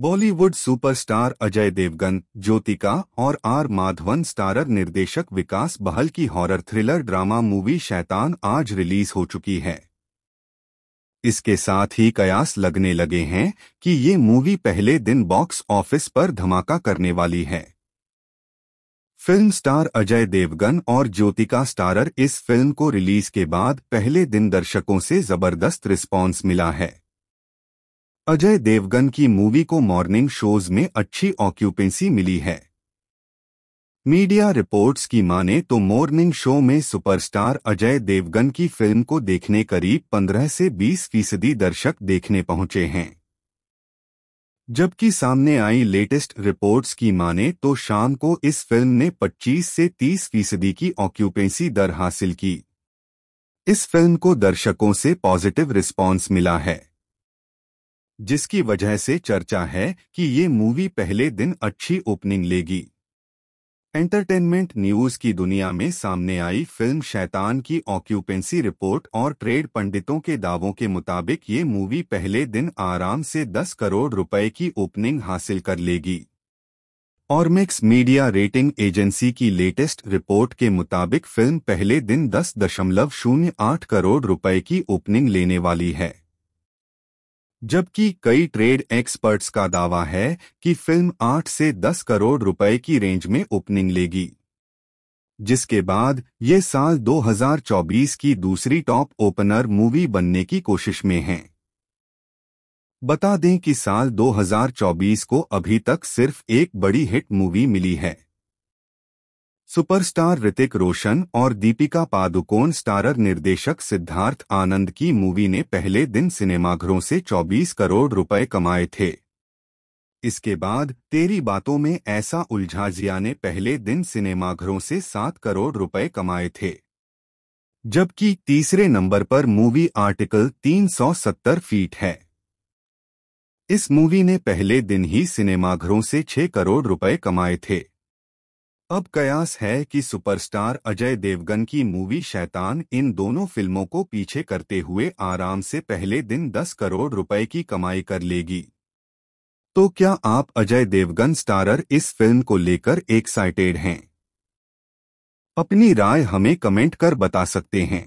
Bollywood superstar Ajay Devgn Jyothika और R Madhavan starrer निर्देशक विकास बहल की हॉरर थ्रिलर ड्रामा मूवी शैतान आज रिलीज हो चुकी है इसके साथ ही कयास लगने लगे हैं कि ये मूवी पहले दिन बॉक्स ऑफिस पर धमाका करने वाली है फिल्म स्टार अजय देवगन और ज्योतिका स्टारर इस फिल्म को रिलीज के बाद पहले दिन दर्शकों से जबरदस्त रिस्पॉन्स मिला है अजय देवगन की मूवी को मॉर्निंग शोज में अच्छी ऑक्यूपेंसी मिली है मीडिया रिपोर्ट्स की माने तो मॉर्निंग शो में सुपरस्टार अजय देवगन की फिल्म को देखने करीब 15 से 20 फीसदी दर्शक देखने पहुंचे हैं जबकि सामने आई लेटेस्ट रिपोर्ट्स की माने तो शाम को इस फिल्म ने 25 से 30 फीसदी की ऑक्यूपेंसी दर हासिल की इस फिल्म को दर्शकों से पॉजिटिव रिस्पॉन्स मिला है जिसकी वजह से चर्चा है कि ये मूवी पहले दिन अच्छी ओपनिंग लेगी एंटरटेनमेंट न्यूज की दुनिया में सामने आई फिल्म शैतान की ऑक्यूपेंसी रिपोर्ट और ट्रेड पंडितों के दावों के मुताबिक ये मूवी पहले दिन आराम से 10 करोड़ रुपए की ओपनिंग हासिल कर लेगी और मिक्स मीडिया रेटिंग एजेंसी की लेटेस्ट रिपोर्ट के मुताबिक फिल्म पहले दिन 10.08 करोड़ रुपए की ओपनिंग लेने वाली है जबकि कई ट्रेड एक्सपर्ट्स का दावा है कि फिल्म 8 से 10 करोड़ रुपए की रेंज में ओपनिंग लेगी जिसके बाद ये साल 2024 की दूसरी टॉप ओपनर मूवी बनने की कोशिश में है बता दें कि साल 2024 को अभी तक सिर्फ एक बड़ी हिट मूवी मिली है सुपरस्टार ऋतिक रोशन और दीपिका पादुकोण स्टारर निर्देशक सिद्धार्थ आनंद की मूवी ने पहले दिन सिनेमाघरों से 24 करोड़ रुपए कमाए थे इसके बाद तेरी बातों में ऐसा जिया ने पहले दिन सिनेमाघरों से 7 करोड़ रुपए कमाए थे जबकि तीसरे नंबर पर मूवी आर्टिकल 370 फीट है इस मूवी ने पहले दिन ही सिनेमाघरों से छह करोड़ रुपए कमाए थे अब कयास है कि सुपरस्टार अजय देवगन की मूवी शैतान इन दोनों फिल्मों को पीछे करते हुए आराम से पहले दिन 10 करोड़ रुपए की कमाई कर लेगी तो क्या आप अजय देवगन स्टारर इस फिल्म को लेकर एक्साइटेड हैं अपनी राय हमें कमेंट कर बता सकते हैं